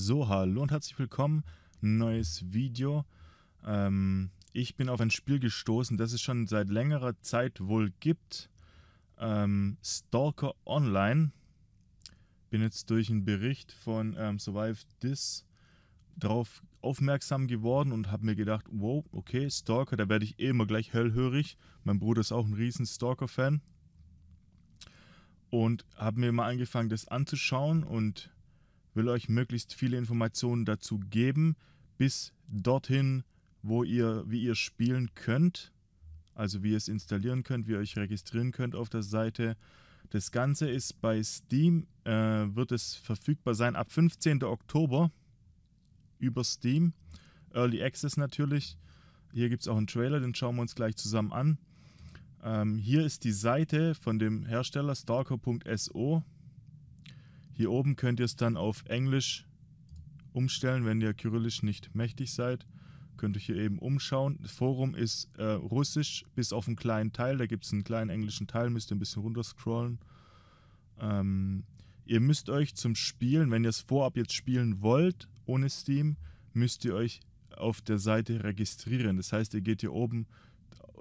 So, hallo und herzlich willkommen. Neues Video. Ähm, ich bin auf ein Spiel gestoßen, das es schon seit längerer Zeit wohl gibt. Ähm, Stalker Online. Bin jetzt durch einen Bericht von ähm, Survive This drauf aufmerksam geworden und habe mir gedacht, wow, okay, Stalker, da werde ich eh immer gleich hellhörig. Mein Bruder ist auch ein riesen Stalker-Fan. Und habe mir mal angefangen, das anzuschauen und will euch möglichst viele Informationen dazu geben, bis dorthin, wo ihr, wie ihr spielen könnt, also wie ihr es installieren könnt, wie ihr euch registrieren könnt auf der Seite. Das Ganze ist bei Steam, äh, wird es verfügbar sein ab 15. Oktober über Steam. Early Access natürlich. Hier gibt es auch einen Trailer, den schauen wir uns gleich zusammen an. Ähm, hier ist die Seite von dem Hersteller stalker.so. Hier oben könnt ihr es dann auf Englisch umstellen, wenn ihr Kyrillisch nicht mächtig seid. Könnt ihr hier eben umschauen. Das Forum ist äh, russisch bis auf einen kleinen Teil. Da gibt es einen kleinen englischen Teil, müsst ihr ein bisschen runterscrollen. Ähm, ihr müsst euch zum Spielen, wenn ihr es vorab jetzt spielen wollt, ohne Steam, müsst ihr euch auf der Seite registrieren. Das heißt, ihr geht hier oben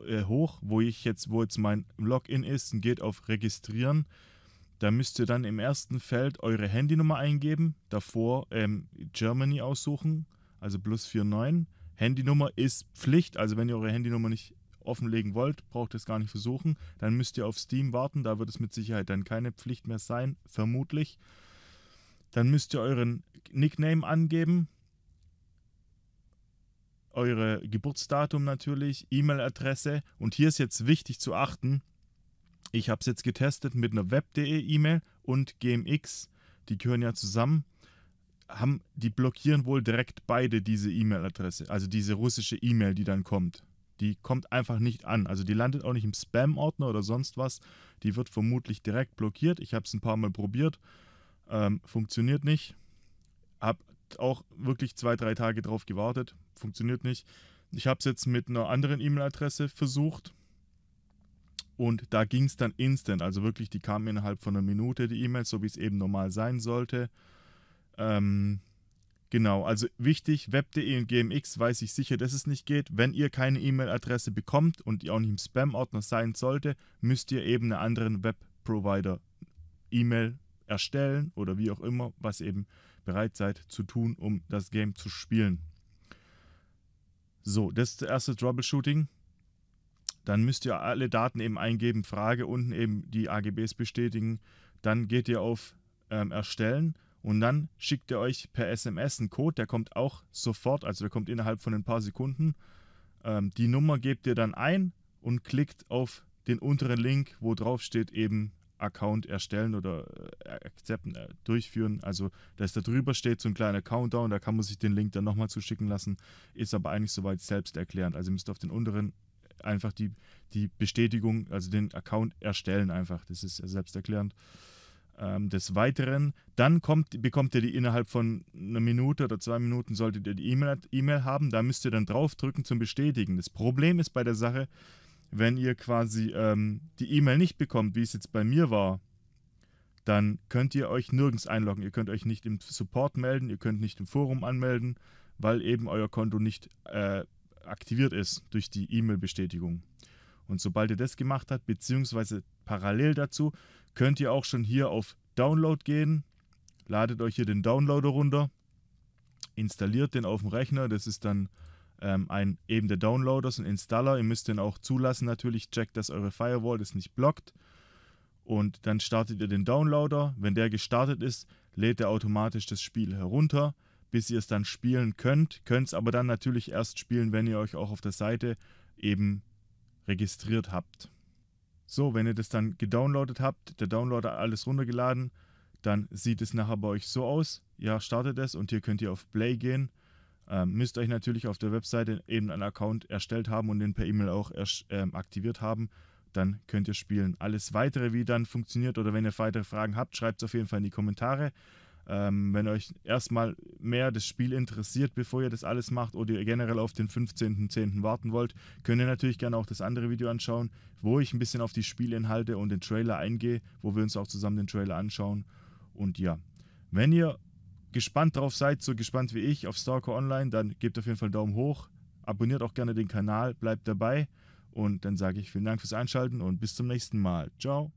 äh, hoch, wo ich jetzt, wo jetzt mein Login ist, und geht auf Registrieren. Da müsst ihr dann im ersten Feld eure Handynummer eingeben, davor ähm, Germany aussuchen, also plus 49. Handynummer ist Pflicht, also wenn ihr eure Handynummer nicht offenlegen wollt, braucht ihr es gar nicht versuchen. Dann müsst ihr auf Steam warten, da wird es mit Sicherheit dann keine Pflicht mehr sein, vermutlich. Dann müsst ihr euren Nickname angeben, eure Geburtsdatum natürlich, E-Mail-Adresse und hier ist jetzt wichtig zu achten, ich habe es jetzt getestet mit einer web.de E-Mail und GMX. Die gehören ja zusammen. Haben, die blockieren wohl direkt beide diese E-Mail-Adresse, also diese russische E-Mail, die dann kommt. Die kommt einfach nicht an. Also die landet auch nicht im Spam-Ordner oder sonst was. Die wird vermutlich direkt blockiert. Ich habe es ein paar Mal probiert. Ähm, funktioniert nicht. Hab auch wirklich zwei, drei Tage drauf gewartet. Funktioniert nicht. Ich habe es jetzt mit einer anderen E-Mail-Adresse versucht. Und da ging es dann instant. Also wirklich, die kamen innerhalb von einer Minute, die E-Mails, so wie es eben normal sein sollte. Ähm, genau, also wichtig, web.de und GMX weiß ich sicher, dass es nicht geht. Wenn ihr keine E-Mail-Adresse bekommt und die auch nicht im Spam-Ordner sein sollte, müsst ihr eben einen anderen Web-Provider E-Mail erstellen oder wie auch immer, was eben bereit seid zu tun, um das Game zu spielen. So, das ist das erste Troubleshooting dann müsst ihr alle Daten eben eingeben, Frage unten eben die AGBs bestätigen, dann geht ihr auf ähm, Erstellen und dann schickt ihr euch per SMS einen Code, der kommt auch sofort, also der kommt innerhalb von ein paar Sekunden. Ähm, die Nummer gebt ihr dann ein und klickt auf den unteren Link, wo drauf steht eben Account erstellen oder äh, akzepten, äh, durchführen. Also, dass da drüber steht so ein kleiner Countdown, da kann man sich den Link dann nochmal zuschicken lassen. Ist aber eigentlich soweit selbsterklärend. Also, ihr müsst auf den unteren einfach die, die Bestätigung, also den Account erstellen einfach. Das ist selbsterklärend. Ähm, des Weiteren, dann kommt, bekommt ihr die innerhalb von einer Minute oder zwei Minuten, solltet ihr die E-Mail e haben. Da müsst ihr dann draufdrücken zum Bestätigen. Das Problem ist bei der Sache, wenn ihr quasi ähm, die E-Mail nicht bekommt, wie es jetzt bei mir war, dann könnt ihr euch nirgends einloggen. Ihr könnt euch nicht im Support melden, ihr könnt nicht im Forum anmelden, weil eben euer Konto nicht äh, aktiviert ist durch die E-Mail-Bestätigung. Und sobald ihr das gemacht habt, beziehungsweise parallel dazu, könnt ihr auch schon hier auf Download gehen. Ladet euch hier den Downloader runter, installiert den auf dem Rechner. Das ist dann ähm, ein eben der Downloader, so ein Installer. Ihr müsst den auch zulassen natürlich. Checkt, dass eure Firewall das nicht blockt. Und dann startet ihr den Downloader. Wenn der gestartet ist, lädt er automatisch das Spiel herunter bis ihr es dann spielen könnt. Könnt es aber dann natürlich erst spielen, wenn ihr euch auch auf der Seite eben registriert habt. So, wenn ihr das dann gedownloadet habt, der Downloader alles runtergeladen, dann sieht es nachher bei euch so aus. Ihr startet es und hier könnt ihr auf Play gehen. Ähm, müsst euch natürlich auf der Webseite eben einen Account erstellt haben und den per E-Mail auch ähm, aktiviert haben. Dann könnt ihr spielen. Alles weitere, wie dann funktioniert oder wenn ihr weitere Fragen habt, schreibt es auf jeden Fall in die Kommentare. Ähm, wenn euch erstmal mehr das Spiel interessiert, bevor ihr das alles macht oder ihr generell auf den 15.10. warten wollt, könnt ihr natürlich gerne auch das andere Video anschauen, wo ich ein bisschen auf die Spielinhalte und den Trailer eingehe, wo wir uns auch zusammen den Trailer anschauen. Und ja, wenn ihr gespannt drauf seid, so gespannt wie ich auf Stalker Online, dann gebt auf jeden Fall Daumen hoch, abonniert auch gerne den Kanal, bleibt dabei und dann sage ich vielen Dank fürs Einschalten und bis zum nächsten Mal. Ciao.